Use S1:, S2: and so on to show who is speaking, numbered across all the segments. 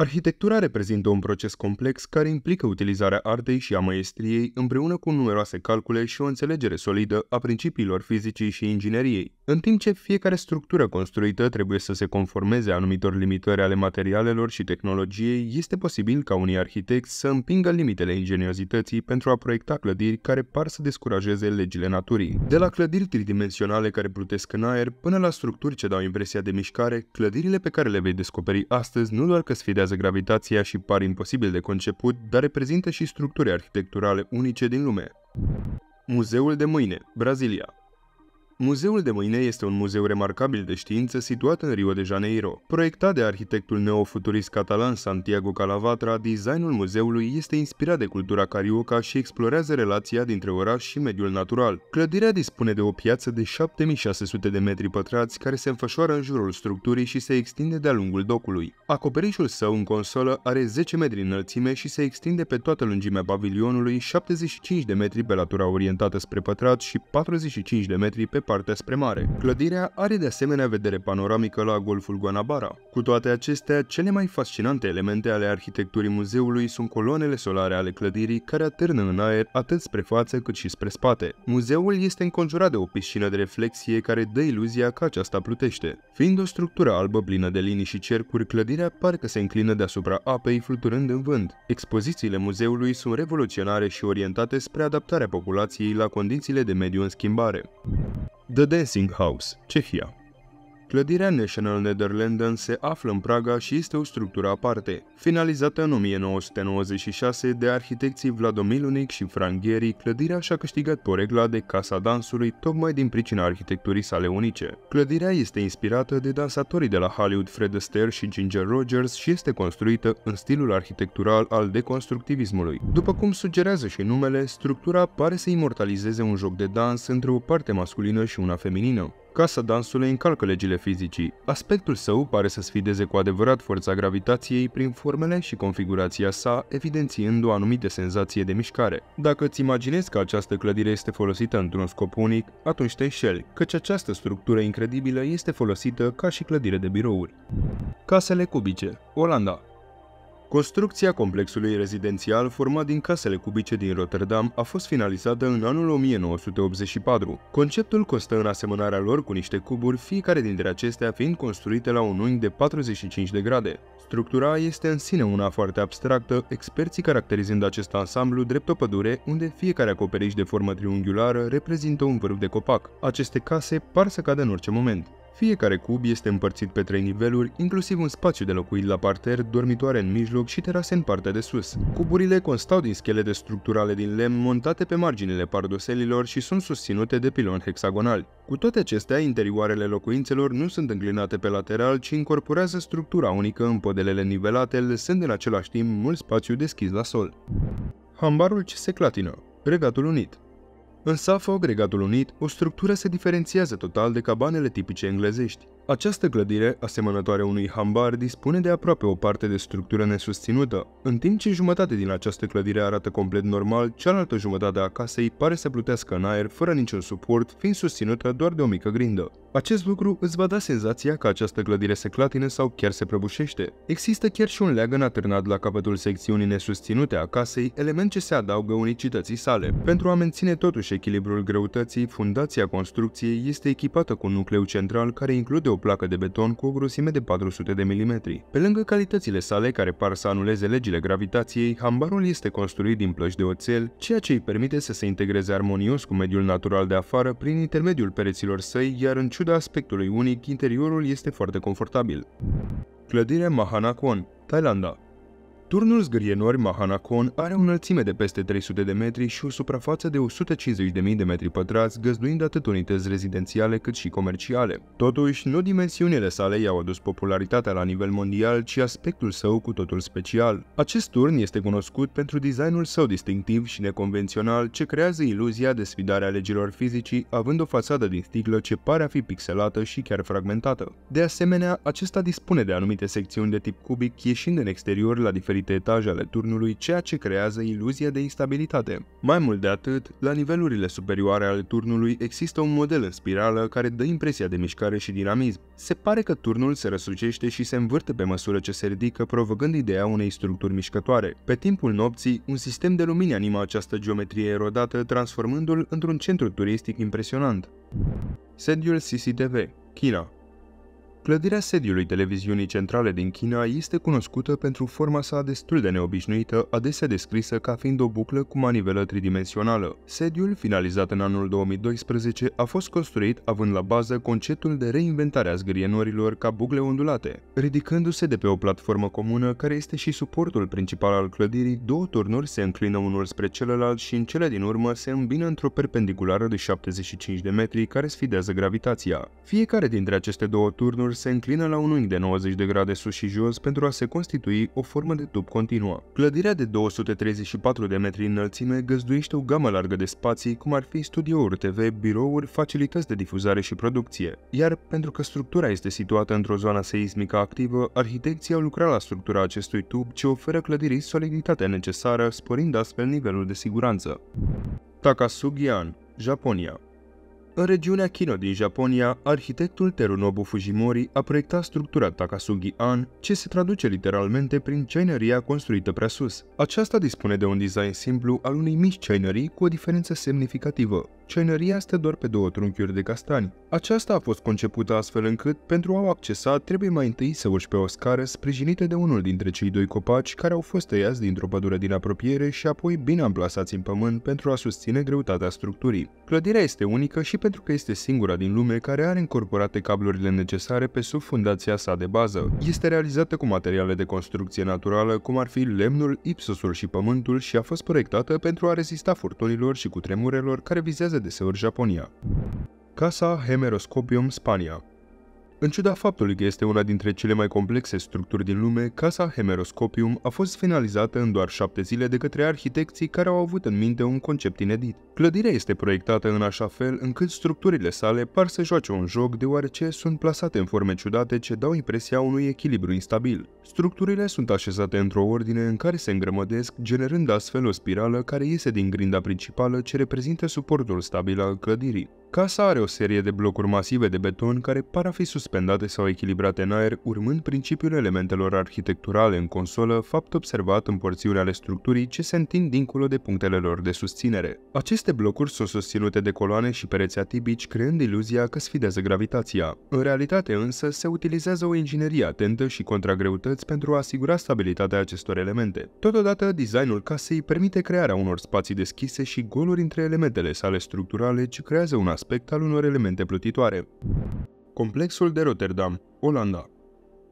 S1: Arhitectura reprezintă un proces complex care implică utilizarea artei și a maestriei împreună cu numeroase calcule și o înțelegere solidă a principiilor fizicii și ingineriei. În timp ce fiecare structură construită trebuie să se conformeze anumitor limitări ale materialelor și tehnologiei, este posibil ca unii arhitecți să împingă limitele ingeniozității pentru a proiecta clădiri care par să descurajeze legile naturii. De la clădiri tridimensionale care plutesc în aer până la structuri ce dau impresia de mișcare, clădirile pe care le vei descoperi astăzi nu doar că sfidează studiază gravitația și par imposibil de conceput, dar reprezintă și structuri arhitecturale unice din lume. Muzeul de mâine, Brazilia Muzeul de mâine este un muzeu remarcabil de știință situat în Rio de Janeiro. Proiectat de arhitectul neofuturist catalan Santiago Calavatra, designul muzeului este inspirat de cultura carioca și explorează relația dintre oraș și mediul natural. Clădirea dispune de o piață de 7600 de metri pătrați care se înfășoară în jurul structurii și se extinde de-a lungul docului. Acoperișul său în consolă are 10 metri înălțime și se extinde pe toată lungimea pavilionului, 75 de metri pe latura orientată spre pătrat și 45 de metri pe departe spre mare. Clădirea are de asemenea vedere panoramică la golful Guanabara. Cu toate acestea, cele mai fascinante elemente ale arhitecturii muzeului sunt coloanele solare ale clădirii care atârnă în aer atât spre față cât și spre spate. Muzeul este înconjurat de o piscină de reflexie care dă iluzia că aceasta plutește. Fiind o structură albă plină de linii și cercuri, clădirea parcă se înclină deasupra apei fluturând în vânt. Expozițiile muzeului sunt revoluționare și orientate spre adaptarea populației la condițiile de mediu în schimbare. The Dancing House, Czechia. Clădirea National Netherlands se află în Praga și este o structură aparte. Finalizată în 1996 de arhitecții Vladomir Unic și Frank Gehry, clădirea și-a câștigat poregla de Casa Dansului tocmai din pricina arhitecturii sale unice. Clădirea este inspirată de dansatorii de la Hollywood Fred Astaire și Ginger Rogers și este construită în stilul arhitectural al deconstructivismului. După cum sugerează și numele, structura pare să imortalizeze un joc de dans între o parte masculină și una feminină. Casa dansului încalcă legile fizicii. Aspectul său pare să sfideze cu adevărat forța gravitației prin formele și configurația sa, evidențiind o anumită senzație de mișcare. Dacă îți imaginezi că această clădire este folosită într-un scop unic, atunci te înșeli, căci această structură incredibilă este folosită ca și clădire de birouri. Casele cubice Olanda Construcția complexului rezidențial format din casele cubice din Rotterdam a fost finalizată în anul 1984. Conceptul constă în asemănarea lor cu niște cuburi, fiecare dintre acestea fiind construite la un unghi de 45 de grade. Structura este în sine una foarte abstractă, experții caracterizând acest ansamblu drept o pădure, unde fiecare acoperiș de formă triunghiulară reprezintă un vârf de copac. Aceste case par să cadă în orice moment. Fiecare cub este împărțit pe trei niveluri, inclusiv un spațiu de locuit la parter, dormitoare în mijloc și terase în partea de sus. Cuburile constau din schelete structurale din lemn montate pe marginile pardoselilor și sunt susținute de piloni hexagonali. Cu toate acestea, interioarele locuințelor nu sunt înclinate pe lateral, ci incorporează structura unică în podelele nivelate, lăsând în același timp mult spațiu deschis la sol. Hambarul ce se clatină Regatul Unit în SAFO, agregatul Unit, o structură se diferențiază total de cabanele tipice englezești. Această clădire, asemănătoare unui hambar, dispune de aproape o parte de structură nesusținută. În timp ce jumătate din această clădire arată complet normal, cealaltă jumătate a casei pare să plutească în aer fără niciun suport, fiind susținută doar de o mică grindă. Acest lucru îți va da senzația că această clădire se clatine sau chiar se prăbușește. Există chiar și un leagăn atârnat la capătul secțiunii nesusținute a casei, element ce se adaugă unicității sale. Pentru a menține totuși echilibrul greutății, fundația construcției este echipată cu un nucleu central care include o placă de beton cu o grosime de 400 de mm. Pe lângă calitățile sale, care par să anuleze legile gravitației, hambarul este construit din plăci de oțel, ceea ce îi permite să se integreze armonios cu mediul natural de afară prin intermediul pereților săi, iar în ciuda aspectului unic, interiorul este foarte confortabil. Clădirea Mahanakon, Thailanda Turnul zgârienori Mahanacon are o înălțime de peste 300 de metri și o suprafață de 150.000 de metri pătrați, găzduind atât unități rezidențiale cât și comerciale. Totuși, nu dimensiunile sale i-au adus popularitatea la nivel mondial, ci aspectul său cu totul special. Acest turn este cunoscut pentru designul său distinctiv și neconvențional, ce creează iluzia de sfidare a legilor fizicii, având o fațadă din sticlă ce pare a fi pixelată și chiar fragmentată. De asemenea, acesta dispune de anumite secțiuni de tip cubic, ieșind în exterior la diferite diferite etaje ale turnului, ceea ce creează iluzia de instabilitate. Mai mult de atât, la nivelurile superioare ale turnului există un model în spirală care dă impresia de mișcare și dinamism. Se pare că turnul se răsucește și se învârte pe măsură ce se ridică, provocând ideea unei structuri mișcătoare. Pe timpul nopții, un sistem de lumini anima această geometrie erodată, transformându-l într-un centru turistic impresionant. Sediul CCTV, China Clădirea sediului televiziunii centrale din China este cunoscută pentru forma sa destul de neobișnuită, adesea descrisă ca fiind o buclă cu manivelă tridimensională. Sediul, finalizat în anul 2012, a fost construit având la bază conceptul de reinventare a zgârienorilor ca bucle ondulate, ridicându-se de pe o platformă comună care este și suportul principal al clădirii, două turnuri se înclină unul spre celălalt și în cele din urmă se îmbină într-o perpendiculară de 75 de metri care sfidează gravitația. Fiecare dintre aceste două turnuri Pământul se înclină la un unghi de 90 de grade sus și jos pentru a se constitui o formă de tub continuă. Clădirea de 234 de metri înălțime găzduiește o gamă largă de spații, cum ar fi studiouri TV, birouri, facilități de difuzare și producție. Iar pentru că structura este situată într-o zonă seismică activă, arhitecții au lucrat la structura acestui tub ce oferă clădirii soliditatea necesară, sporind astfel nivelul de siguranță. Takasugian, Japonia în regiunea Kino din Japonia, arhitectul Terunobu Fujimori a proiectat structura Takasugi-an, ce se traduce literalmente prin ceainăria construită prea sus. Aceasta dispune de un design simplu al unei mici ceainării cu o diferență semnificativă. Ceainăria stă doar pe două trunchiuri de castani. Aceasta a fost concepută astfel încât, pentru a o accesa, trebuie mai întâi să urci pe o scară sprijinită de unul dintre cei doi copaci care au fost tăiați dintr-o pădure din apropiere și apoi bine amplasați în pământ pentru a susține greutatea structurii. Clădirea este unică și pentru că este singura din lume care are incorporate cablurile necesare pe sub fundația sa de bază. Este realizată cu materiale de construcție naturală, cum ar fi lemnul, ipsosul și pământul și a fost proiectată pentru a rezista furtunilor și cutremurelor care vizează deseori Japonia. Casa Hemeroscopium Spania în ciuda faptului că este una dintre cele mai complexe structuri din lume, casa Hemeroscopium a fost finalizată în doar șapte zile de către arhitecții care au avut în minte un concept inedit. Clădirea este proiectată în așa fel încât structurile sale par să joace un joc deoarece sunt plasate în forme ciudate ce dau impresia unui echilibru instabil. Structurile sunt așezate într-o ordine în care se îngrămădesc, generând astfel o spirală care iese din grinda principală ce reprezintă suportul stabil al clădirii. Casa are o serie de blocuri masive de beton care par a fi suspendate sau echilibrate în aer, urmând principiul elementelor arhitecturale în consolă, fapt observat în porțiuni ale structurii ce se întind dincolo de punctele lor de susținere. Aceste blocuri sunt susținute de coloane și pereți atipici, creând iluzia că sfidează gravitația. În realitate însă se utilizează o inginerie atentă și contra greutăți pentru a asigura stabilitatea acestor elemente. Totodată, designul casei permite crearea unor spații deschise și goluri între elementele sale structurale ce creează un aspect al unor elemente plutitoare. Complexul de Rotterdam, Olanda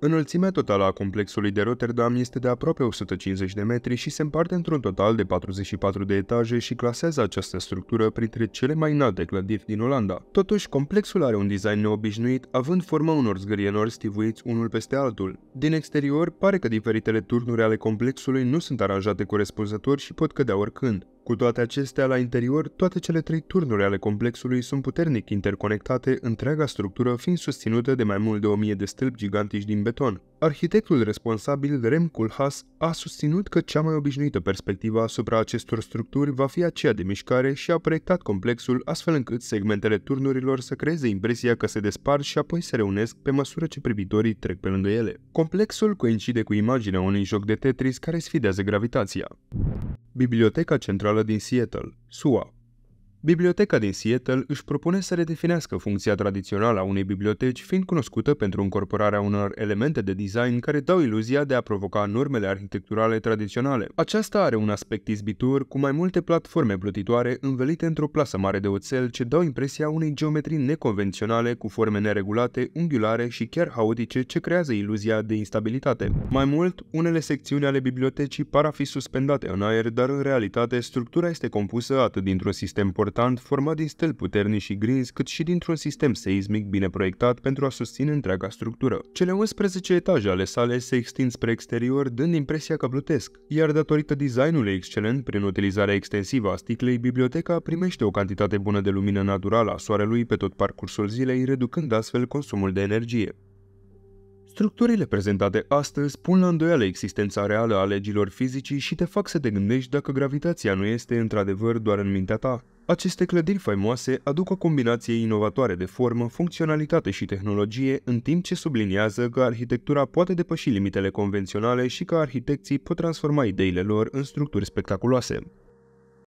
S1: Înălțimea totală a complexului de Rotterdam este de aproape 150 de metri și se împarte într-un total de 44 de etaje și clasează această structură printre cele mai înalte clădiri din Olanda. Totuși, complexul are un design neobișnuit, având forma unor zgârienori stivuiți unul peste altul. Din exterior, pare că diferitele turnuri ale complexului nu sunt aranjate corespunzător și pot cădea oricând. Cu toate acestea, la interior, toate cele trei turnuri ale complexului sunt puternic interconectate, întreaga structură fiind susținută de mai mult de 1000 de stâlpi gigantici din beton. Arhitectul responsabil, Rem Koolhaas, a susținut că cea mai obișnuită perspectivă asupra acestor structuri va fi aceea de mișcare și a proiectat complexul astfel încât segmentele turnurilor să creeze impresia că se despar și apoi se reunesc pe măsură ce privitorii trec pe lângă ele. Complexul coincide cu imaginea unui joc de Tetris care sfidează gravitația. Biblioteka Centrale din Seattle, SUAP. Biblioteca din Seattle își propune să redefinească funcția tradițională a unei biblioteci, fiind cunoscută pentru încorporarea unor elemente de design care dau iluzia de a provoca normele arhitecturale tradiționale. Aceasta are un aspect izbitur, cu mai multe platforme plătitoare învelite într-o plasă mare de oțel ce dau impresia unei geometrii neconvenționale cu forme neregulate, unghiulare și chiar haotice ce creează iluzia de instabilitate. Mai mult, unele secțiuni ale bibliotecii par a fi suspendate în aer, dar în realitate structura este compusă atât dintr-un sistem portal important format din stel puternici și grizi, cât și dintr-un sistem seismic bine proiectat pentru a susține întreaga structură. Cele 11 etaje ale sale se extind spre exterior, dând impresia că plutesc, iar datorită designului excelent prin utilizarea extensivă a sticlei, biblioteca primește o cantitate bună de lumină naturală a soarelui pe tot parcursul zilei, reducând astfel consumul de energie. Structurile prezentate astăzi pun la îndoială existența reală a legilor fizicii și te fac să te gândești dacă gravitația nu este într-adevăr doar în mintea ta. Aceste clădiri faimoase aduc o combinație inovatoare de formă, funcționalitate și tehnologie, în timp ce subliniază că arhitectura poate depăși limitele convenționale și că arhitecții pot transforma ideile lor în structuri spectaculoase.